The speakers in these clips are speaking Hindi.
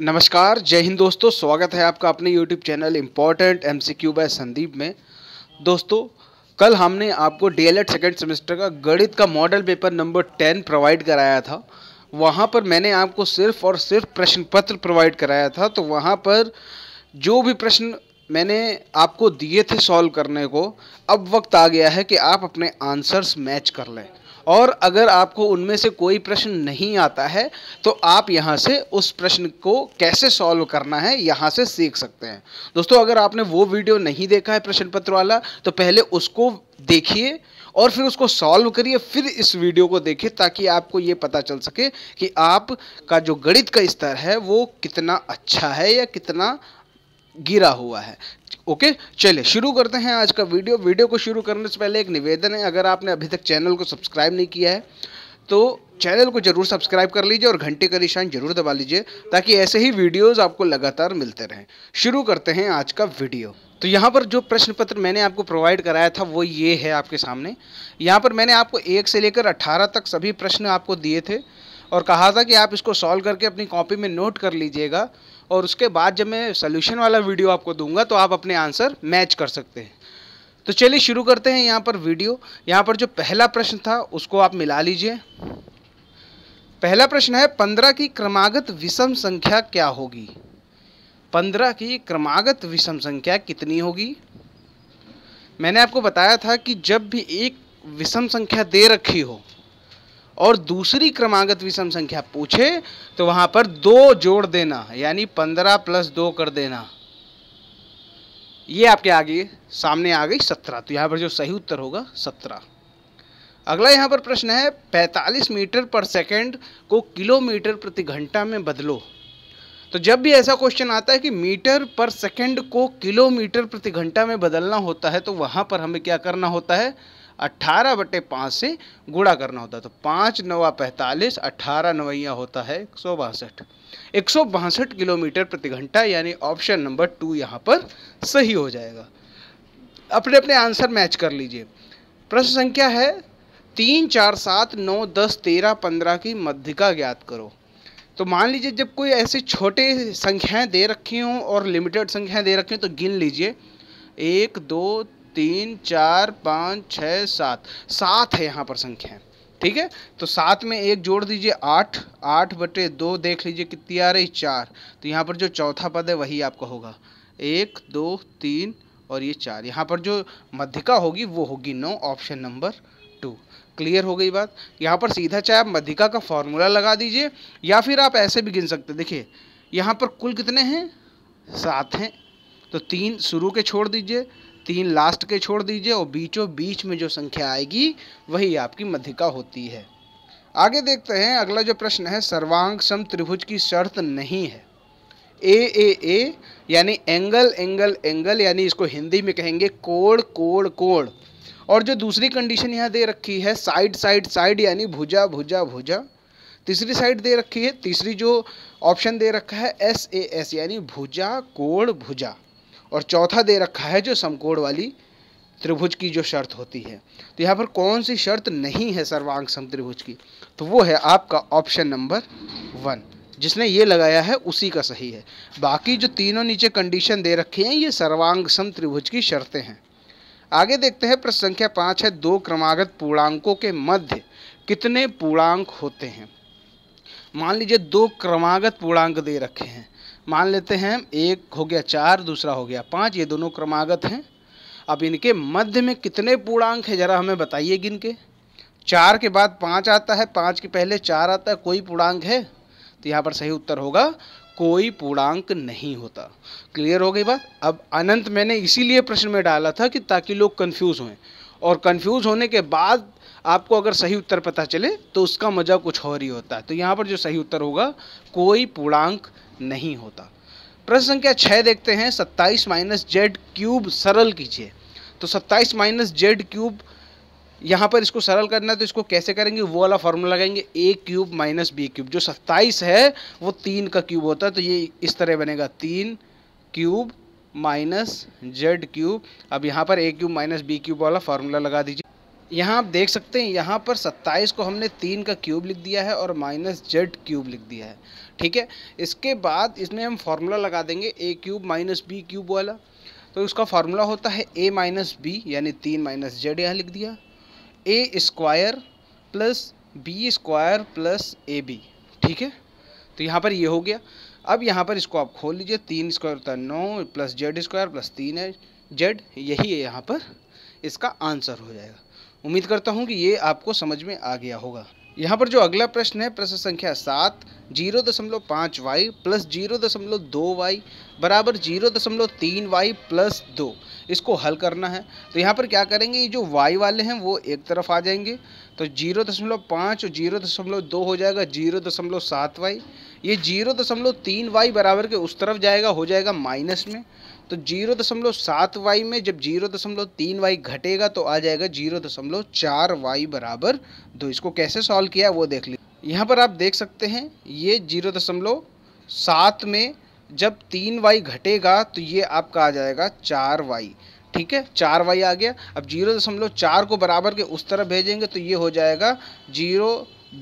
नमस्कार जय हिंद दोस्तों स्वागत है आपका अपने YouTube channel important M C Q by Sandeep में दोस्तों कल हमने आपको D El Ed second semester का गणित का model paper number ten provide कराया था वहाँ पर मैंने आपको सिर्फ और सिर्फ प्रश्न पत्र प्रोवाइड कराया था तो वहाँ पर जो भी प्रश्न मैंने आपको दिए थे सॉल्व करने को अब वक्त आ गया है कि आप अपने आंसर्स मैच कर लें और अगर आपको उनमें से कोई प्रश्न नहीं आता है तो आप यहाँ से उस प्रश्न को कैसे सॉल्व करना है यहाँ से सीख सकते हैं दोस्तों अगर आपने वो वीडियो नहीं देखा है प्रश्न पत्र वाला तो पहले उसको देखिए और फिर उसको सॉल्व करिए फिर इस वीडियो को देखिए ताकि आपको ये पता चल सके कि आप का जो गणित का स्तर है वो कितना अच्छा है या कितना गिरा हुआ है ओके चलिए शुरू करते हैं आज का वीडियो वीडियो को शुरू करने से पहले एक निवेदन है अगर आपने अभी तक चैनल को सब्सक्राइब नहीं किया है तो चैनल को जरूर सब्सक्राइब कर लीजिए और घंटे का निशान जरूर दबा लीजिए ताकि ऐसे ही वीडियोस आपको लगातार मिलते रहें शुरू करते हैं आज का वीडियो तो यहाँ पर जो प्रश्न पत्र मैंने आपको प्रोवाइड कराया था वो ये है आपके सामने यहाँ पर मैंने आपको एक से लेकर अट्ठारह तक सभी प्रश्न आपको दिए थे और कहा था कि आप इसको सॉल्व करके अपनी कॉपी में नोट कर लीजिएगा और उसके बाद जब मैं सोल्यूशन वाला वीडियो आपको दूंगा तो आप अपने आंसर मैच कर सकते हैं तो चलिए शुरू करते हैं यहाँ पर वीडियो यहाँ पर जो पहला प्रश्न था उसको आप मिला लीजिए पहला प्रश्न है पंद्रह की क्रमागत विषम संख्या क्या होगी पंद्रह की क्रमागत विषम संख्या कितनी होगी मैंने आपको बताया था कि जब भी एक विषम संख्या दे रखी हो और दूसरी क्रमागत विषम संख्या पूछे तो वहां पर दो जोड़ देना यानी पंद्रह प्लस दो कर देना ये आपके आगे सामने आ गई सत्रह तो यहां पर जो सही उत्तर होगा सत्रह अगला यहाँ पर प्रश्न है 45 मीटर पर सेकंड को किलोमीटर प्रति घंटा में बदलो तो जब भी ऐसा क्वेश्चन आता है कि मीटर पर सेकंड को किलोमीटर प्रति घंटा में बदलना होता है तो वहाँ पर हमें क्या करना होता है अट्ठारह बटे पाँच से गुणा करना होता है तो पाँच नवा पैंतालीस अट्ठारह नवैया होता है एक सौ बासठ एक सौ बासठ किलोमीटर प्रति घंटा यानी ऑप्शन नंबर टू यहाँ पर सही हो जाएगा अपने अपने आंसर मैच कर लीजिए प्रश्न संख्या है तीन चार सात नौ दस तेरह पंद्रह की मध्यिका ज्ञात करो तो मान लीजिए जब कोई ऐसे छोटे संख्याएं दे रखी हों और लिमिटेड संख्याएं दे रखी हों तो गिन लीजिए एक दो तीन चार पाँच छः सात सात है यहाँ पर संख्या ठीक है तो सात में एक जोड़ दीजिए आठ आठ बटे दो देख लीजिए कितनी आ रही चार तो यहाँ पर जो चौथा पद है वही आपका होगा एक दो तीन और ये चार यहाँ पर जो मध्यिका होगी वो होगी नौ ऑप्शन नंबर टू क्लियर हो गई बात यहाँ पर सीधा चाहे आप मध्यिका का फॉर्मूला लगा दीजिए या फिर आप ऐसे भी गिन सकते देखिए यहाँ पर कुल कितने हैं सात हैं तो तीन शुरू के छोड़ दीजिए तीन लास्ट के छोड़ दीजिए और बीचों बीच में जो संख्या आएगी वही आपकी मध्यिका होती है आगे देखते हैं अगला जो प्रश्न है सर्वांग सम त्रिभुज की शर्त नहीं है ए ए ए यानी एंगल एंगल एंगल यानी इसको हिंदी में कहेंगे कोण कोण कोण और जो दूसरी कंडीशन यहाँ दे रखी है साइड साइड साइड यानी भुजा भुजा भुजा तीसरी साइड दे रखी है तीसरी जो ऑप्शन दे रखा है एस ए एस यानी भुजा कोण भुजा और चौथा दे रखा है जो समकोण वाली त्रिभुज की जो शर्त होती है तो यहाँ पर कौन सी शर्त नहीं है सर्वांग सम त्रिभुज की तो वो है आपका ऑप्शन नंबर वन जिसने ये लगाया है उसी का सही है बाकी जो तीनों नीचे कंडीशन दे रखी हैं ये सर्वांग सम त्रिभुज की शर्तें हैं आगे देखते हैं प्रश्न संख्या पाँच है दो क्रमागत पूर्णांकों के मध्य कितने पूर्णांक होते हैं मान लीजिए दो क्रमागत पूर्णांक दे रखे हैं मान लेते हैं एक हो गया चार दूसरा हो गया पाँच ये दोनों क्रमागत हैं अब इनके मध्य में कितने पूर्णांक हैं ज़रा हमें बताइए गिन के चार के बाद पाँच आता है पाँच के पहले चार आता है कोई पूर्णांक है तो यहाँ पर सही उत्तर होगा कोई पूर्णांक नहीं होता क्लियर हो गई बात अब अनंत मैंने इसीलिए प्रश्न में डाला था कि ताकि लोग कन्फ्यूज़ हों और कन्फ्यूज होने के बाद आपको अगर सही उत्तर पता चले तो उसका मज़ा कुछ और ही होता है तो यहाँ पर जो सही उत्तर होगा कोई पूर्णांक नहीं होता प्रश्न संख्या छः देखते हैं सत्ताईस माइनस जेड क्यूब सरल कीजिए तो सत्ताईस माइनस जेड क्यूब यहाँ पर इसको सरल करना है तो इसको कैसे करेंगे वो वाला फॉर्मूला लगाएंगे A cube minus B cube जो सत्ताईस है वो तीन का क्यूब होता है तो ये इस तरह बनेगा तीन क्यूब माइनस जेड क्यूब अब यहाँ पर A cube minus B cube वाला फार्मूला लगा दीजिए यहाँ आप देख सकते हैं यहाँ पर 27 को हमने तीन का क्यूब लिख दिया है और माइनस जेड क्यूब लिख दिया है ठीक है इसके बाद इसमें हम फार्मूला लगा देंगे a cube minus B cube वाला तो उसका फार्मूला होता है ए माइनस बी यानी तीन माइनस जेड यहाँ लिख दिया a square plus b square plus a b ठीक है तो यहाँ पर ये हो गया अब यहाँ पर इसको आप खोल लीजिए तीन स्क्वायर होता है नौ प्लस जेड स्क्वायर प्लस तीन है जेड यही है यहाँ पर इसका आंसर हो जाएगा उम्मीद करता हूँ कि ये आपको समझ में आ गया होगा यहाँ पर जो अगला प्रश्न है प्रश्न संख्या सात जीरो दशमलव पाँच वाई प्लस जीरो दशमलव दो वाई बराबर जीरो दशमलव तीन वाई प्लस दो इसको हल करना है तो यहाँ पर क्या करेंगे ये जो वाई वाले हैं वो एक तरफ आ जाएंगे तो जीरो दशमलव पाँच और जीरो दशमलव दो हो जाएगा जीरो दशमलव सात वाई ये जीरो दशमलव तीन वाई बराबर के उस तरफ जाएगा हो जाएगा माइनस में तो जीरो दशमलव सात वाई में जब जीरो दशमलव तीन वाई घटेगा तो आ जाएगा जीरो दशमलव चार वाई बराबर दो इसको कैसे सॉल्व किया वो देख लीजिए यहाँ पर आप देख सकते हैं ये जीरो दशमलव सात में जब तीन वाई घटेगा तो ये आपका आ जाएगा चार वाई ठीक है चार वाई आ गया अब जीरो दशमलव चार को बराबर के उस तरफ भेजेंगे तो ये हो जाएगा जीरो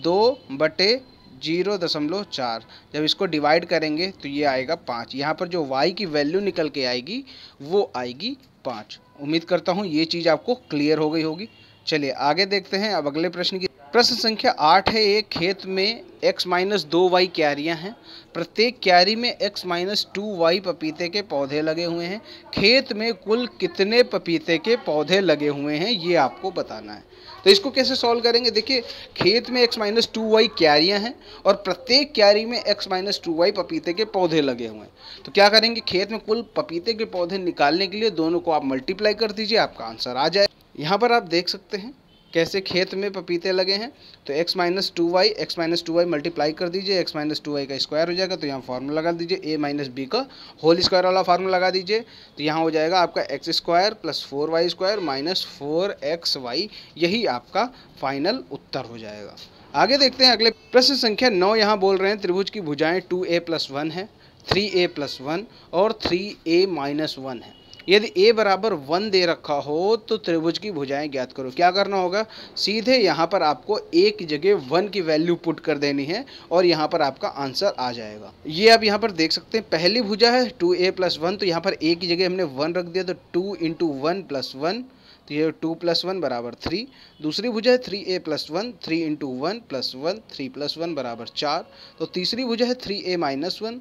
दो बटे जीरो दशमलव चार जब इसको डिवाइड करेंगे तो ये आएगा पाँच यहाँ पर जो वाई की वैल्यू निकल के आएगी वो आएगी पाँच उम्मीद करता हूँ ये चीज़ आपको क्लियर हो गई होगी चलिए आगे देखते हैं अब अगले प्रश्न की प्रश्न संख्या आठ है एक खेत में x माइनस दो वाई क्यारियाँ हैं प्रत्येक क्यारी में x माइनस टू वाई पपीते के पौधे लगे हुए हैं खेत में कुल कितने पपीते के पौधे लगे हुए हैं ये आपको बताना है तो इसको कैसे सॉल्व करेंगे देखिए खेत में एक्स माइनस टू वाई क्यारियाँ हैं और प्रत्येक क्यारी में एक्स माइनस टू वाई पपीते के पौधे लगे हुए हैं तो क्या करेंगे खेत में कुल पपीते के पौधे निकालने के लिए दोनों को आप मल्टीप्लाई कर दीजिए आपका आंसर आ जाए यहाँ पर आप देख सकते हैं कैसे खेत में पपीते लगे हैं तो x minus two y x minus two y multiply कर दीजिए x माइनस टू वाई का स्क्वायर हो जाएगा तो यहाँ फार्मूला लगा दीजिए a माइनस बी का होल स्क्वायर वाला फार्मूला लगा दीजिए तो यहाँ हो जाएगा आपका x square plus four y square minus four x y यही आपका फाइनल उत्तर हो जाएगा आगे देखते हैं अगले प्रश्न संख्या नौ यहाँ बोल रहे हैं त्रिभुज की भुजाएँ टू ए प्लस वन है थ्री ए प्लस वन और थ्री ए माइनस वन है यदि ए बराबर वन दे रखा हो तो त्रिभुज की भुजाएं ज्ञात करो क्या करना होगा सीधे यहाँ पर आपको एक जगह वन की वैल्यू पुट कर देनी है और यहाँ पर आपका आंसर आ जाएगा ये आप यहाँ पर देख सकते हैं पहली भुजा है टू ए प्लस वन तो यहाँ पर ए की जगह हमने वन रख दिया तो two into one plus one तो ये टू प्लस वन बराबर थ्री दूसरी भुजा है three a plus one three into one plus one three plus one बराबर चार तो तीसरी भुजा है three a minus one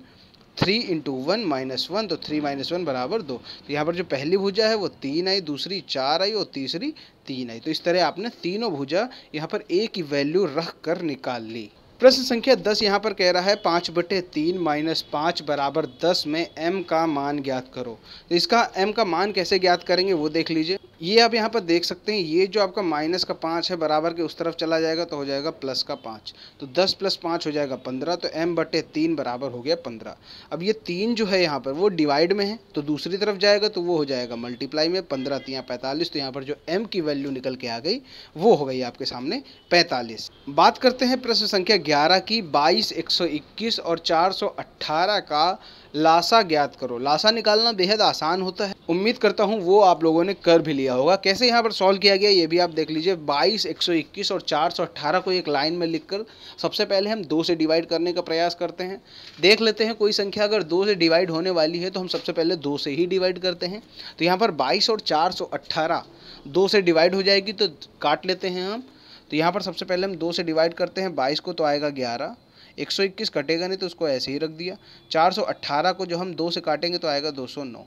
three into one minus one तो थ्री माइनस वन बराबर दो तो यहाँ पर जो पहली भुजा है वो तीन आई दूसरी चार आई और तीसरी तीन आई तो इस तरह आपने तीनों भुजा यहाँ पर ए की वैल्यू रख कर निकाल ली प्रश्न संख्या दस यहाँ पर कह रहा है पाँच बटे तीन माइनस पाँच बराबर दस में एम का मान ज्ञात करो तो इसका एम का मान कैसे ज्ञात करेंगे वो देख लीजिए ये आप यहाँ पर देख सकते हैं ये जो आपका माइनस का पाँच है बराबर के उस तरफ चला जाएगा तो हो जाएगा प्लस का पाँच तो दस प्लस पाँच हो जाएगा पंद्रह तो एम बटे तीन बराबर हो गया पंद्रह अब ये तीन जो है यहाँ पर वो डिवाइड में है तो दूसरी तरफ जाएगा तो वो हो जाएगा मल्टीप्लाई में पंद्रह तीन तो पैंतालीस तो यहाँ पर जो एम की वैल्यू निकल के आ गई वो हो गई आपके सामने पैंतालीस बात करते हैं प्रश्न संख्या ग्यारह की बाईस एक और चार का लाशा ज्ञात करो लाशा निकालना बेहद आसान होता है उम्मीद करता हूँ वो आप लोगों ने कर भी लिया होगा कैसे यहाँ पर सॉल्व किया गया ये भी आप देख लीजिए 22, 121 और 418 को एक लाइन में लिखकर सबसे पहले हम दो से डिवाइड करने का प्रयास करते हैं देख लेते हैं कोई संख्या अगर दो से डिवाइड होने वाली है तो हम सबसे पहले दो से ही डिवाइड करते हैं तो यहाँ पर बाईस और चार दो से डिवाइड हो जाएगी तो काट लेते हैं हम तो यहाँ पर सबसे पहले हम दो से डिवाइड करते हैं बाईस को तो आएगा ग्यारह 121 कटेगा नहीं तो उसको ऐसे ही रख दिया 418 को जो हम दो से काटेंगे तो आएगा 209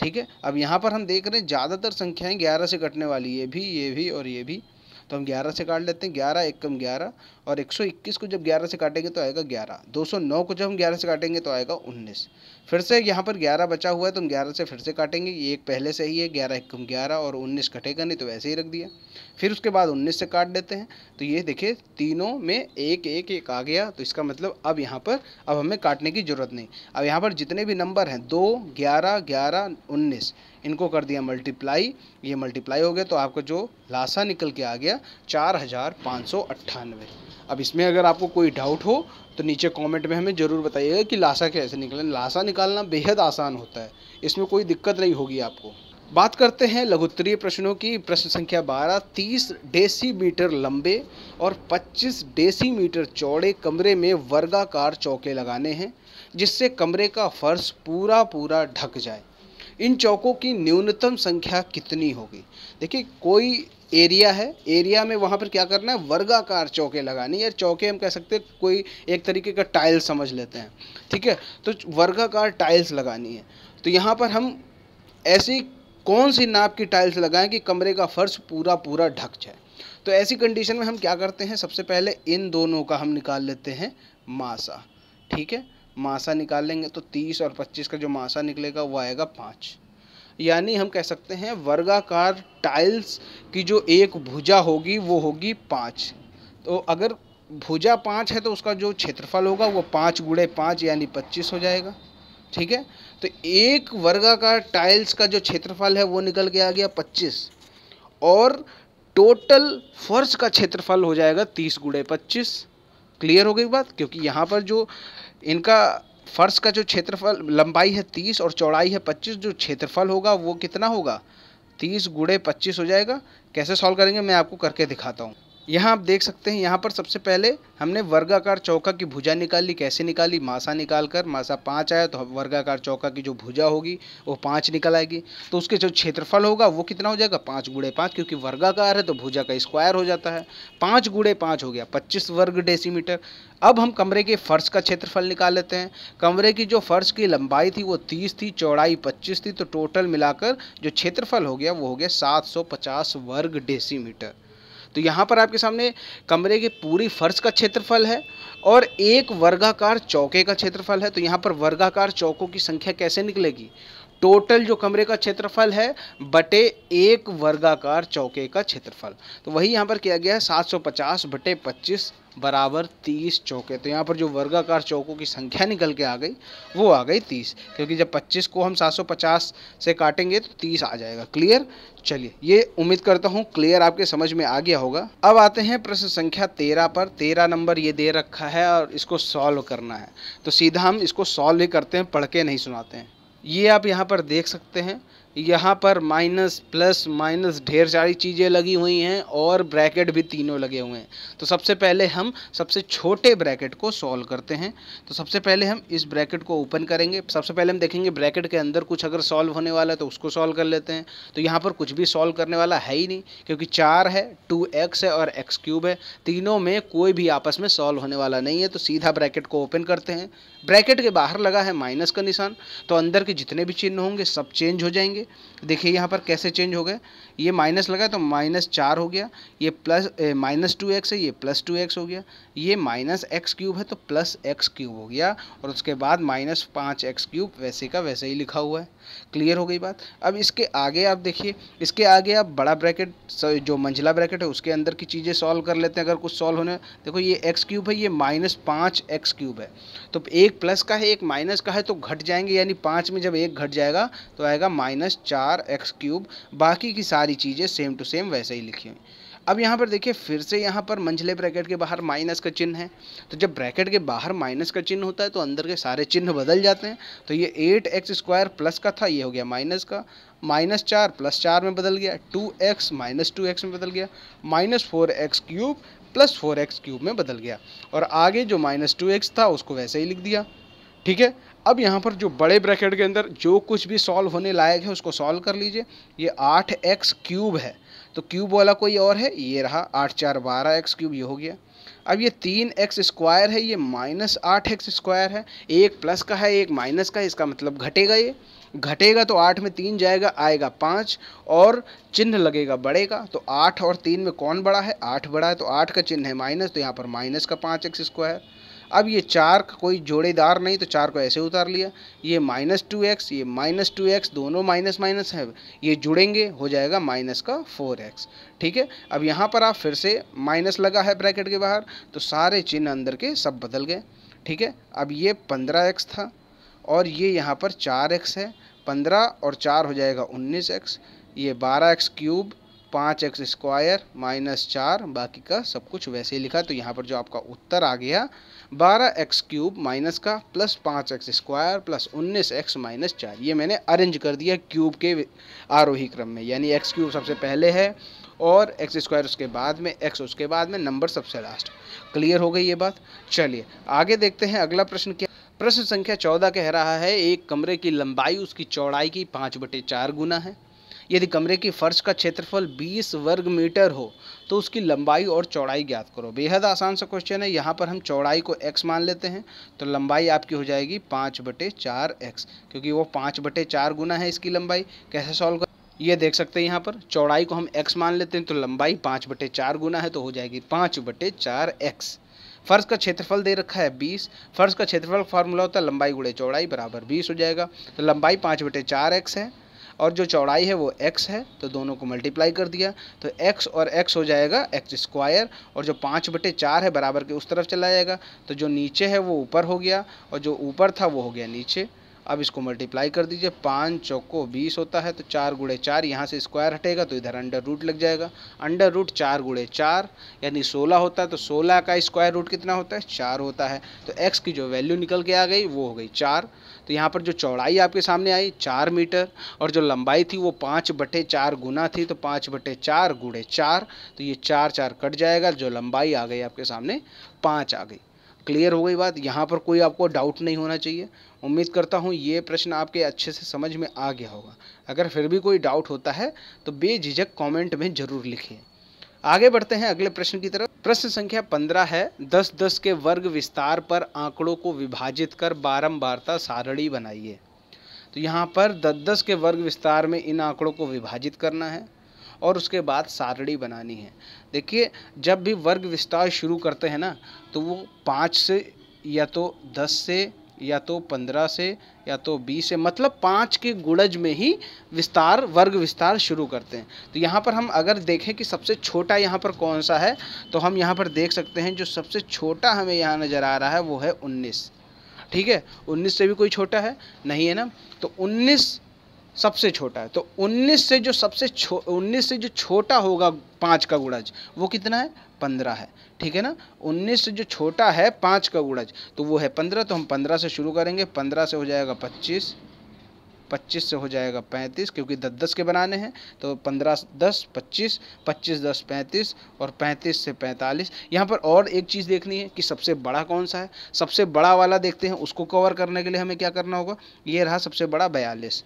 ठीक है अब यहाँ पर हम देख रहे हैं ज़्यादातर संख्याएं 11 से कटने वाली ये भी ये भी और ये भी तो हम 11 से काट लेते हैं 11 एक कम 11 और 121 को जब 11 से काटेंगे तो आएगा 11 209 को जब हम 11 से काटेंगे तो आएगा 19 फिर से यहाँ पर ग्यारह बचा हुआ है तो हम ग्यारह से फिर से काटेंगे ये एक पहले से ही है ग्यारह एक ग्यारह और उन्नीस कटेगा नहीं तो वैसे ही रख दिया फिर उसके बाद उन्नीस से काट देते हैं तो ये देखिए तीनों में एक एक एक आ गया तो इसका मतलब अब यहाँ पर अब हमें काटने की ज़रूरत नहीं अब यहाँ पर जितने भी नंबर हैं दो ग्यारह ग्यारह उन्नीस इनको कर दिया मल्टीप्लाई ये मल्टीप्लाई हो गया तो आपका जो लाशा निकल के आ गया चार हज़ार पाँच सौ अट्ठानवे अब इसमें अगर आपको कोई डाउट हो तो नीचे कमेंट में हमें ज़रूर बताइएगा कि लाशा कैसे निकलें लाशा निकालना बेहद आसान होता है इसमें कोई दिक्कत नहीं होगी आपको बात करते हैं लघुत्तरीय प्रश्नों की प्रश्न संख्या 12 30 डेसीमीटर लंबे और 25 डेसीमीटर चौड़े कमरे में वर्गाकार चौके लगाने हैं जिससे कमरे का फर्श पूरा पूरा ढक जाए इन चौकों की न्यूनतम संख्या कितनी होगी देखिए कोई एरिया है एरिया में वहाँ पर क्या करना है वर्गाकार चौके लगानी या चौके हम कह सकते हैं कोई एक तरीके का टाइल्स समझ लेते हैं ठीक है तो वर्गाकार टाइल्स लगानी है तो यहाँ पर हम ऐसी कौन सी नाप की टाइल्स लगाएं कि कमरे का फर्श पूरा पूरा ढक जाए तो ऐसी कंडीशन में हम क्या करते हैं सबसे पहले इन दोनों का हम निकाल लेते हैं मासा ठीक है मासा निकाल लेंगे तो तीस और पच्चीस का जो मासा निकलेगा वो आएगा पाँच यानी हम कह सकते हैं वर्गाकार टाइल्स की जो एक भुजा होगी वो होगी पाँच तो अगर भुजा पाँच है तो उसका जो क्षेत्रफल होगा वो पाँच गुड़े पाँच यानी पच्चीस हो जाएगा ठीक है तो एक वर्गाकार टाइल्स का जो क्षेत्रफल है वो निकल के आ गया पच्चीस और टोटल फर्श का क्षेत्रफल हो जाएगा तीस गुड़े पच्चीस क्लियर हो गई बात क्योंकि यहाँ पर जो इनका फर्श का जो क्षेत्रफल लंबाई है तीस और चौड़ाई है पच्चीस जो क्षेत्रफल होगा वो कितना होगा तीस गुड़े पच्चीस हो जाएगा कैसे सॉल्व करेंगे मैं आपको करके दिखाता हूँ यहाँ आप देख सकते हैं यहाँ पर सबसे पहले हमने वर्गाकार चौका की भुजा निकाली कैसे निकाली मासा निकाल कर मासा पाँच आया तो वर्गाकार चौका की जो भुजा होगी वो पाँच निकल आएगी तो उसके जो क्षेत्रफल होगा वो कितना हो जाएगा पाँच गुड़े पाँच क्योंकि वर्गाकार है तो भुजा का स्क्वायर हो जाता है पाँच गुड़े पाँच हो गया पच्चीस वर्ग डेसीमीटर अब हम कमरे के फर्श का क्षेत्रफल निकाल लेते हैं कमरे की जो फर्श की लंबाई थी वो तीस थी चौड़ाई पच्चीस थी तो टोटल मिलाकर जो क्षेत्रफल हो गया वो हो गया सात सौ पचास वर्ग डेसीमीटर तो यहाँ पर आपके सामने कमरे के पूरी फर्श का क्षेत्रफल है और एक वर्गाकार चौके का क्षेत्रफल है तो यहाँ पर वर्गाकार चौकों की संख्या कैसे निकलेगी टोटल जो कमरे का क्षेत्रफल है बटे एक वर्गाकार चौके का क्षेत्रफल तो वही यहाँ पर किया गया है 750 बटे 25 बराबर 30 चौके तो यहाँ पर जो वर्गाकार चौकों की संख्या निकल के आ गई वो आ गई 30 क्योंकि जब 25 को हम 750 से काटेंगे तो 30 आ जाएगा क्लियर चलिए ये उम्मीद करता हूँ क्लियर आपके समझ में आ गया होगा अब आते हैं प्रश्न संख्या तेरह पर तेरह नंबर ये दे रखा है और इसको सॉल्व करना है तो सीधा हम इसको सॉल्व ही करते हैं पढ़ के नहीं सुनाते हैं ये आप यहाँ पर देख सकते हैं यहाँ पर माइनस प्लस माइनस ढेर सारी चीज़ें लगी हुई हैं और ब्रैकेट भी तीनों लगे हुए हैं तो सबसे पहले हम सबसे छोटे ब्रैकेट को सॉल्व करते हैं तो सबसे पहले हम इस ब्रैकेट को ओपन करेंगे सबसे पहले हम देखेंगे ब्रैकेट के अंदर कुछ अगर सॉल्व होने वाला है तो उसको सॉल्व कर लेते हैं तो यहाँ पर कुछ भी सॉल्व करने वाला है ही नहीं क्योंकि चार है टू एक्स है और एक्स क्यूब है तीनों में कोई भी आपस में सॉल्व होने वाला नहीं है तो सीधा ब्रैकेट को ओपन करते हैं ब्रैकेट के बाहर लगा है माइनस का निशान तो अंदर के जितने भी चिन्ह होंगे सब चेंज हो जाएंगे देखिए यहाँ पर कैसे चेंज हो गए ये माइनस लगा तो माइनस चार हो गया ये प्लस माइनस टू एक्स है ये प्लस टू एक्स हो गया ये माइनस एक्स क्यूब है तो प्लस एक्स क्यूब हो गया और उसके बाद माइनस पाँच एक्स क्यूब वैसे का वैसे ही लिखा हुआ है क्लियर हो गई बात अब इसके आगे आप देखिए इसके आगे आप बड़ा ब्रैकेट जो मंझला ब्रैकेट है उसके अंदर की चीज़ें सॉल्व कर लेते हैं अगर कुछ सॉल्व होने देखो ये एक्स क्यूब है ये माइनस पाँच एक्स क्यूब है तो एक एक प्लस का है एक माइनस का है तो घट जाएंगे यानी पाँच में जब एक घट जाएगा तो आएगा माइनस चार एक्स क्यूब बाकी की सारी चीज़ें सेम टू सेम वैसे ही लिखी हुई अब यहाँ पर देखिए फिर से यहाँ पर मंझले ब्रैकेट के बाहर माइनस का चिन्ह है तो जब ब्रैकेट के बाहर माइनस का चिन्ह होता है तो अंदर के सारे चिन्ह बदल जाते हैं तो ये एट एक्स स्क्वायर प्लस का था ये हो गया माइनस का माइनस चार प्लस चार में बदल गया two x minus two x में बदल गया minus four x cube plus four x cube में बदल गया और आगे जो माइनस टू एक्स था उसको वैसे ही लिख दिया ठीक है अब यहाँ पर जो बड़े ब्रैकेट के अंदर जो कुछ भी सॉल्व होने लायक है उसको सॉल्व कर लीजिए ये आठ एक्स क्यूब है तो क्यूब वाला कोई और है ये रहा आठ चार बारह एक्स क्यूब ये हो गया अब ये तीन एक्स स्क्वायर है ये माइनस आठ एक्स स्क्वायर है एक प्लस का है एक माइनस का है इसका मतलब घटेगा ये घटेगा तो आठ में तीन जाएगा आएगा पाँच और चिन्ह लगेगा बढ़ेगा तो आठ और तीन में कौन बड़ा है आठ बड़ा है तो आठ का चिन्ह है माइनस तो यहाँ पर माइनस का पाँच एक्स स्क्वायर अब ये चार का कोई जोड़ेदार नहीं तो चार को ऐसे उतार लिया ये माइनस टू एक्स ये माइनस टू एक्स दोनों माइनस माइनस है ये जुड़ेंगे हो जाएगा माइनस का फोर एक्स ठीक है अब यहाँ पर आप फिर से माइनस लगा है ब्रैकेट के बाहर तो सारे चिन्ह अंदर के सब बदल गए ठीक है अब ये पंद्रह एक्स था और ये यहाँ पर चार एक्स है पंद्रह और चार हो जाएगा उन्नीस एक्स ये बारह एक्स क्यूब पाँच एक्स स्क्वायर माइनस चार बाकी का सब कुछ वैसे ही लिखा तो यहाँ पर जो आपका उत्तर आ गया बारह एक्स क्यूब माइनस का प्लस पाँच एक्स स्क्वायर प्लस उन्नीस एक्स माइनस चार ये मैंने अरेंज कर दिया क्यूब के आरोही क्रम में यानी एक्स क्यूब सबसे पहले है और एक्स स्क्वायर उसके बाद में एक्स उसके बाद में नंबर सबसे लास्ट क्लियर हो गई ये बात चलिए आगे देखते हैं अगला प्रश्न क्या प्रश्न संख्या चौदह कह रहा है एक कमरे की लंबाई उसकी चौड़ाई की पाँच बटे चार गुना है यदि कमरे की फर्श का क्षेत्रफल 20 वर्ग मीटर हो तो उसकी लंबाई और चौड़ाई ज्ञात करो बेहद आसान सा क्वेश्चन है यहाँ पर हम चौड़ाई को x मान लेते हैं तो लंबाई आपकी हो जाएगी पाँच बटे चार एक्स क्योंकि वो पाँच बटे चार गुना है इसकी लंबाई कैसे सॉल्व कर ये देख सकते हैं यहाँ पर चौड़ाई को हम x मान लेते हैं तो लंबाई पाँच बटे चार गुना है तो हो जाएगी पाँच बटे चार एक्स फर्श का क्षेत्रफल दे रखा है बीस फर्श का क्षेत्रफल फार्मूला होता है लंबाई गुड़े चौड़ाई बराबर बीस हो जाएगा तो लंबाई पाँच बटे चार एक्स है और जो चौड़ाई है वो x है तो दोनों को मल्टीप्लाई कर दिया तो x और x हो जाएगा एक्स स्क्वायर और जो पाँच बटे चार है बराबर के उस तरफ चला जाएगा तो जो नीचे है वो ऊपर हो गया और जो ऊपर था वो हो गया नीचे अब इसको मल्टीप्लाई कर दीजिए पाँच चौको बीस होता है तो चार गुड़े चार यहाँ से स्क्वायर हटेगा तो इधर अंडर रूट लग जाएगा अंडर रूट चार गुड़े चार यानी सोलह होता है तो सोलह का स्क्वायर रूट कितना होता है चार होता है तो एक्स की जो वैल्यू निकल के आ गई वो हो गई चार तो यहाँ पर जो चौड़ाई आपके सामने आई चार मीटर और जो लंबाई थी वो पाँच बटे चार गुना थी तो पाँच बटे चार गुड़े चार तो ये चार चार कट जाएगा जो लंबाई आ गई आपके सामने पाँच आ गई क्लियर हो गई बात यहाँ पर कोई आपको डाउट नहीं होना चाहिए उम्मीद करता हूँ ये प्रश्न आपके अच्छे से समझ में आ गया होगा अगर फिर भी कोई डाउट होता है तो बेझिझक कॉमेंट में ज़रूर लिखिए आगे बढ़ते हैं अगले प्रश्न की तरफ प्रश्न संख्या पंद्रह है दस दस के वर्ग विस्तार पर आंकड़ों को विभाजित कर बारम्बारता सारणी बनाइए तो यहाँ पर दस दस के वर्ग विस्तार में इन आंकड़ों को विभाजित करना है और उसके बाद सारणी बनानी है देखिए जब भी वर्ग विस्तार शुरू करते हैं ना तो वो पाँच से या तो दस से या तो पंद्रह से या तो बीस से मतलब पाँच के गुड़ज में ही विस्तार वर्ग विस्तार शुरू करते हैं तो यहाँ पर हम अगर देखें कि सबसे छोटा यहाँ पर कौन सा है तो हम यहाँ पर देख सकते हैं जो सबसे छोटा हमें यहाँ नज़र आ रहा है वो है उन्नीस ठीक है उन्नीस से भी कोई छोटा है नहीं है ना तो उन्नीस सबसे छोटा है तो 19 से जो सबसे छो 19 से जो छोटा होगा पाँच का गुणज वो कितना है पंद्रह है ठीक है ना उन्नीस से जो छोटा है पाँच का गुणज तो वो है पंद्रह तो हम पंद्रह से शुरू करेंगे पंद्रह से हो जाएगा पच्चीस पच्चीस से हो जाएगा पैंतीस क्योंकि दस दस के बनाने हैं तो पंद्रह दस पच्चीस पच्चीस दस पैंतीस और पैंतीस से पैंतालीस यहाँ पर और एक चीज़ देखनी है कि सबसे बड़ा कौन सा है सबसे बड़ा वाला देखते हैं उसको कवर करने के लिए हमें क्या करना होगा ये रहा सबसे बड़ा बयालीस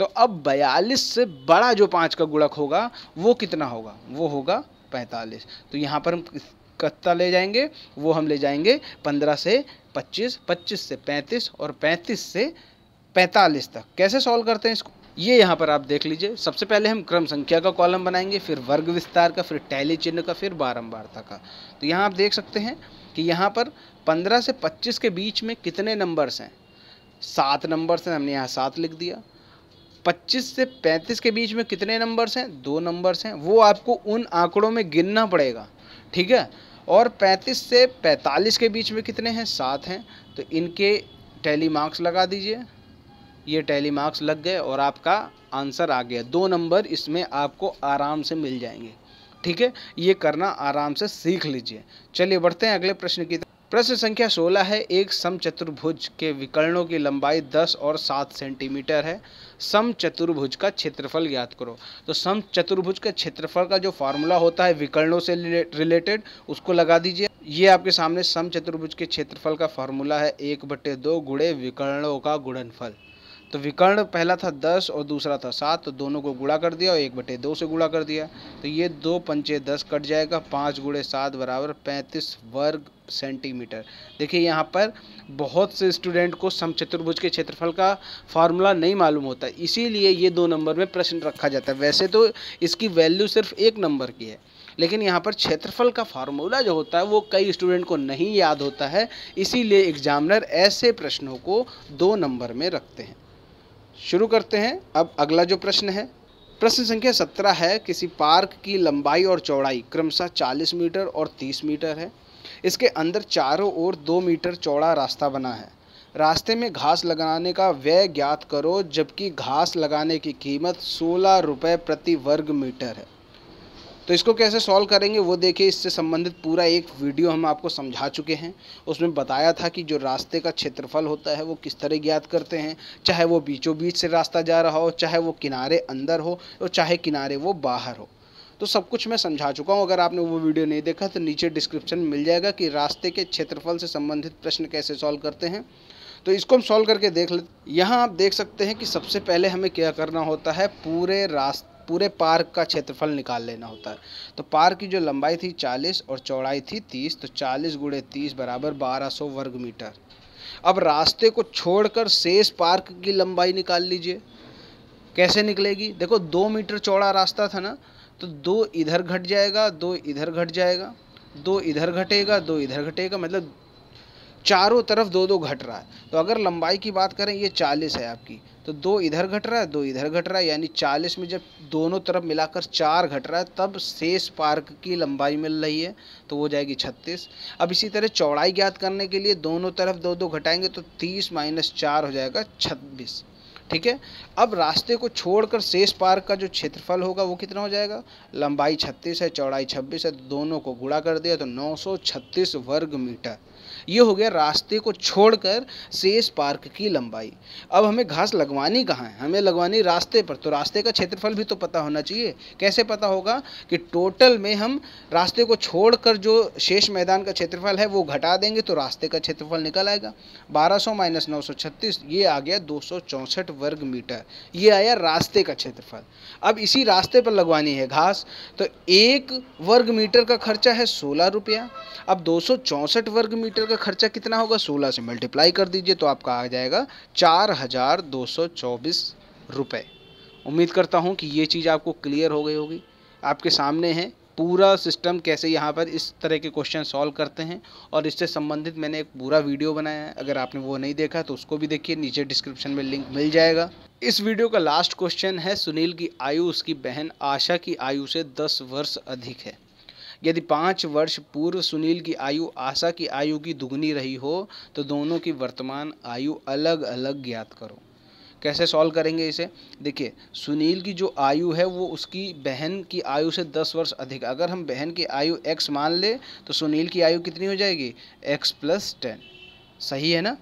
तो अब बयालीस से बड़ा जो पाँच का गुणक होगा वो कितना होगा वो होगा पैंतालीस तो यहाँ पर हम कत्ता ले जाएंगे वो हम ले जाएंगे पंद्रह से पच्चीस पच्चीस से पैंतीस और पैंतीस से पैंतालीस तक कैसे सॉल्व करते हैं इसको ये यहाँ पर आप देख लीजिए सबसे पहले हम क्रम संख्या का कॉलम बनाएंगे फिर वर्ग विस्तार का फिर टैली चिन्ह का फिर बारम्बारता का तो यहाँ आप देख सकते हैं कि यहाँ पर 15 से 25 के बीच में कितने नंबर्स हैं सात नंबर्स हैं हमने यहाँ सात लिख दिया 25 से 35 के बीच में कितने नंबर्स हैं दो नंबर्स हैं वो आपको उन आंकड़ों में गिनना पड़ेगा ठीक है और 35 से 45 के बीच में कितने हैं सात हैं तो इनके टैली मार्क्स लगा दीजिए ये टैली मार्क्स लग गए और आपका आंसर आ गया दो नंबर इसमें आपको आराम से मिल जाएंगे ठीक है ये करना आराम से सीख लीजिए चलिए बढ़ते हैं अगले प्रश्न की तरफ प्रश्न संख्या 16 है एक समचतुर्भुज के विकर्णों की लंबाई 10 और 7 सेंटीमीटर है समचतुर्भुज का क्षेत्रफल ज्ञात करो तो समचतुर्भुज के क्षेत्रफल का जो फार्मूला होता है विकर्णों से रिलेटेड उसको लगा दीजिए ये आपके सामने समचतुर्भुज के क्षेत्रफल का फार्मूला है एक बटे दो गुड़े विकर्णों का गुणनफल तो विकर्ण पहला था दस और दूसरा था सात तो दोनों को गुड़ा कर दिया और एक बटे दो से गुड़ा कर दिया तो ये दो पंचे दस कट जाएगा पाँच गुड़े सात बराबर पैंतीस वर्ग सेंटीमीटर देखिए यहाँ पर बहुत से स्टूडेंट को समचतुर्भुज के क्षेत्रफल का फार्मूला नहीं मालूम होता इसीलिए ये दो नंबर में प्रश्न रखा जाता है वैसे तो इसकी वैल्यू सिर्फ एक नंबर की है लेकिन यहाँ पर क्षेत्रफल का फार्मूला जो होता है वो कई स्टूडेंट को नहीं याद होता है इसीलिए एग्जामिनर ऐसे प्रश्नों को दो नंबर में रखते हैं शुरू करते हैं अब अगला जो प्रश्न है प्रश्न संख्या सत्रह है किसी पार्क की लंबाई और चौड़ाई क्रमशः चालीस मीटर और तीस मीटर है इसके अंदर चारों ओर दो मीटर चौड़ा रास्ता बना है रास्ते में घास लगाने का व्यय ज्ञात करो जबकि घास लगाने की कीमत सोलह रुपये प्रति वर्ग मीटर है तो इसको कैसे सॉल्व करेंगे वो देखिए इससे संबंधित पूरा एक वीडियो हम आपको समझा चुके हैं उसमें बताया था कि जो रास्ते का क्षेत्रफल होता है वो किस तरह ज्ञात करते हैं चाहे वो बीचों बीच से रास्ता जा रहा हो चाहे वो किनारे अंदर हो और चाहे किनारे वो बाहर हो तो सब कुछ मैं समझा चुका हूँ अगर आपने वो वीडियो नहीं देखा तो नीचे डिस्क्रिप्शन में मिल जाएगा कि रास्ते के क्षेत्रफल से संबंधित प्रश्न कैसे सॉल्व करते हैं तो इसको हम सॉल्व करके देख लेते यहाँ आप देख सकते हैं कि सबसे पहले हमें क्या करना होता है पूरे रास्ते पूरे पार्क का क्षेत्रफल निकाल लेना होता है तो पार्क की जो लंबाई थी चालीस और चौड़ाई थी 30 तो 40 गुड़े तीस बराबर बारह वर्ग मीटर अब रास्ते को छोड़कर शेष पार्क की लंबाई निकाल लीजिए कैसे निकलेगी देखो दो मीटर चौड़ा रास्ता था ना तो दो इधर घट जाएगा दो इधर घट जाएगा दो इधर घटेगा दो इधर घटेगा मतलब चारों तरफ दो दो घट रहा है तो अगर लंबाई की बात करें ये चालीस है आपकी तो दो इधर घट रहा है दो इधर घट रहा है यानी चालीस में जब दोनों तरफ मिलाकर चार घट रहा है तब शेष पार्क की लंबाई मिल रही है तो वो जाएगी छत्तीस अब इसी तरह चौड़ाई ज्ञात करने के लिए दोनों तरफ दो दो घटाएंगे तो तीस माइनस चार हो जाएगा छब्बीस ठीक है अब रास्ते को छोड़कर शेष पार्क का जो क्षेत्रफल होगा वो कितना हो जाएगा लंबाई छत्तीस है चौड़ाई छब्बीस है तो दोनों को गुड़ा कर दिया तो नौ वर्ग मीटर ये हो गया रास्ते को छोड़कर शेष पार्क की लंबाई अब हमें घास लगवानी कहाँ है हमें लगवानी रास्ते पर तो रास्ते का क्षेत्रफल भी तो पता होना चाहिए कैसे पता होगा कि टोटल में हम रास्ते को छोड़कर जो शेष मैदान का क्षेत्रफल है वो घटा देंगे तो रास्ते का क्षेत्रफल निकल आएगा बारह सौ माइनस नौ छत्तीस ये आ गया दो वर्ग मीटर ये आया रास्ते का क्षेत्रफल अब इसी रास्ते पर लगवानी है घास तो एक वर्ग मीटर का खर्चा है सोलह रुपया अब दो सौ वर्ग मीटर का खर्चा कितना होगा सोलह से मल्टीप्लाई कर दीजिए तो आपका आ जाएगा चार हज़ार दो सौ चौबीस रुपये उम्मीद करता हूँ कि ये चीज़ आपको क्लियर हो गई होगी आपके सामने है पूरा सिस्टम कैसे यहाँ पर इस तरह के क्वेश्चन सॉल्व करते हैं और इससे संबंधित मैंने एक पूरा वीडियो बनाया है अगर आपने वो नहीं देखा तो उसको भी देखिए नीचे डिस्क्रिप्शन में लिंक मिल जाएगा इस वीडियो का लास्ट क्वेश्चन है सुनील की आयु उसकी बहन आशा की आयु से दस वर्ष अधिक है यदि पाँच वर्ष पूर्व सुनील की आयु आशा की आयु की दुगनी रही हो तो दोनों की वर्तमान आयु अलग अलग ज्ञात करो कैसे सॉल्व करेंगे इसे देखिए सुनील की जो आयु है वो उसकी बहन की आयु से दस वर्ष अधिक अगर हम बहन की आयु एक्स मान ले तो सुनील की आयु कितनी हो जाएगी एक्स प्लस टेन सही है ना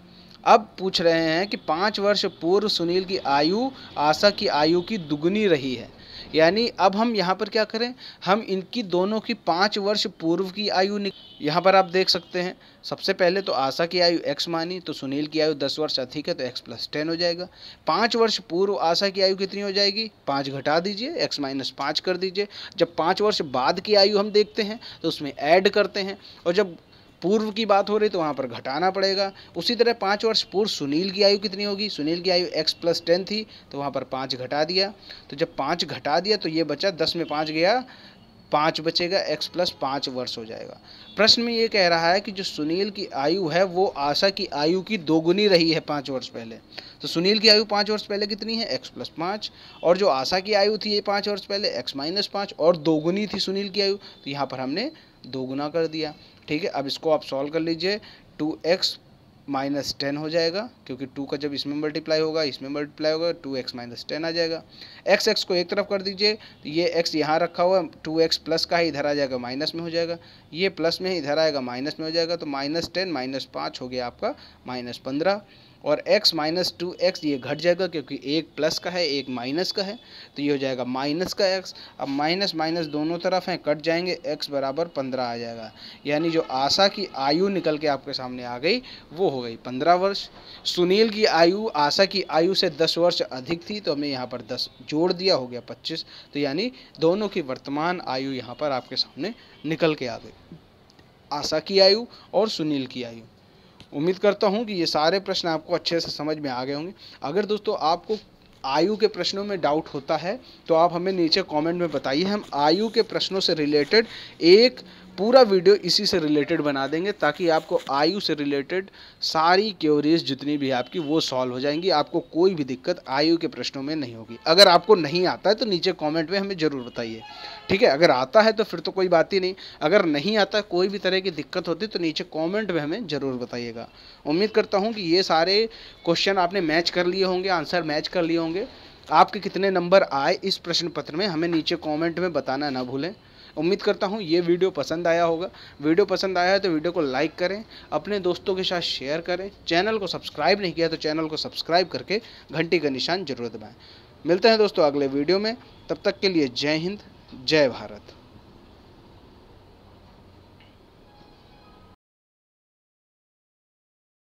अब पूछ रहे हैं कि पाँच वर्ष पूर्व सुनील की आयु आशा की आयु की दुगनी रही है यानी अब हम यहाँ पर क्या करें हम इनकी दोनों की पाँच वर्ष पूर्व की आयु यहाँ पर आप देख सकते हैं सबसे पहले तो आशा की आयु एक्स मानी तो सुनील की आयु दस वर्ष अधिक है तो एक्स प्लस टेन हो जाएगा पाँच वर्ष पूर्व आशा की आयु कितनी हो जाएगी पाँच घटा दीजिए एक्स माइनस पाँच कर दीजिए जब पाँच वर्ष बाद की आयु हम देखते हैं तो उसमें ऐड करते हैं और जब पूर्व की बात हो रही तो वहाँ पर घटाना पड़ेगा उसी तरह पाँच वर्ष पूर्व सुनील की आयु कितनी होगी सुनील की आयु एक्स प्लस टेन थी तो वहाँ पर पाँच घटा दिया तो जब पाँच घटा दिया तो ये बचा दस में पाँच गया पाँच बचेगा एक्स प्लस पाँच वर्ष हो जाएगा प्रश्न में ये कह रहा है कि जो सुनील की आयु है वो आशा की आयु की दोगुनी रही है पाँच वर्ष पहले तो सुनील की आयु पाँच वर्ष पहले कितनी है एक्स प्लस पाँच और जो आशा की आयु थी ये पाँच वर्ष पहले एक्स माइनस पाँच और दोगुनी थी सुनील की आयु तो यहाँ पर हमने दोगुना कर दिया ठीक है अब इसको आप सॉल्व कर लीजिए टू एक्स माइनस टेन हो जाएगा क्योंकि टू का जब इसमें मल्टीप्लाई होगा इसमें मल्टीप्लाई होगा टू एक्स माइनस टेन आ जाएगा एक्स एक्स को एक तरफ कर दीजिए तो ये एक्स यहाँ रखा हुआ टू एक्स प्लस का ही इधर आ जाएगा माइनस में हो जाएगा ये प्लस में ही इधर आएगा माइनस में हो जाएगा तो माइनस टेन माइनस पाँच हो गया आपका माइनस पंद्रह और x माइनस टू एक्स ये घट जाएगा क्योंकि एक प्लस का है एक माइनस का है तो ये हो जाएगा माइनस का x अब माइनस माइनस दोनों तरफ हैं कट जाएंगे x बराबर पंद्रह आ जाएगा यानी जो आशा की आयु निकल के आपके सामने आ गई वो हो गई पंद्रह वर्ष सुनील की आयु आशा की आयु से दस वर्ष अधिक थी तो हमें यहाँ पर दस जोड़ दिया हो गया पच्चीस तो यानी दोनों की वर्तमान आयु यहाँ पर आपके सामने निकल के आ गई आशा की आयु और सुनील की आयु उम्मीद करता हूँ कि ये सारे प्रश्न आपको अच्छे से समझ में आ गए होंगे अगर दोस्तों आपको आयु के प्रश्नों में डाउट होता है तो आप हमें नीचे कमेंट में बताइए हम आयु के प्रश्नों से रिलेटेड एक पूरा वीडियो इसी से रिलेटेड बना देंगे ताकि आपको आयु से रिलेटेड सारी क्योरीज जितनी भी आपकी वो सॉल्व हो जाएंगी आपको कोई भी दिक्कत आयु के प्रश्नों में नहीं होगी अगर आपको नहीं आता है तो नीचे कमेंट में हमें ज़रूर बताइए ठीक है अगर आता है तो फिर तो कोई बात ही नहीं अगर नहीं आता कोई भी तरह की दिक्कत होती तो नीचे कॉमेंट में हमें ज़रूर बताइएगा उम्मीद करता हूँ कि ये सारे क्वेश्चन आपने मैच कर लिए होंगे आंसर मैच कर लिए होंगे आपके कितने नंबर आए इस प्रश्न पत्र में हमें नीचे कॉमेंट में बताना ना भूलें उम्मीद करता हूँ ये वीडियो पसंद आया होगा वीडियो पसंद आया है तो वीडियो को लाइक करें अपने दोस्तों के साथ शेयर करें चैनल को सब्सक्राइब नहीं किया तो चैनल को सब्सक्राइब करके घंटी का निशान जरूर दबाएँ मिलते हैं दोस्तों अगले वीडियो में तब तक के लिए जय हिंद जय भारत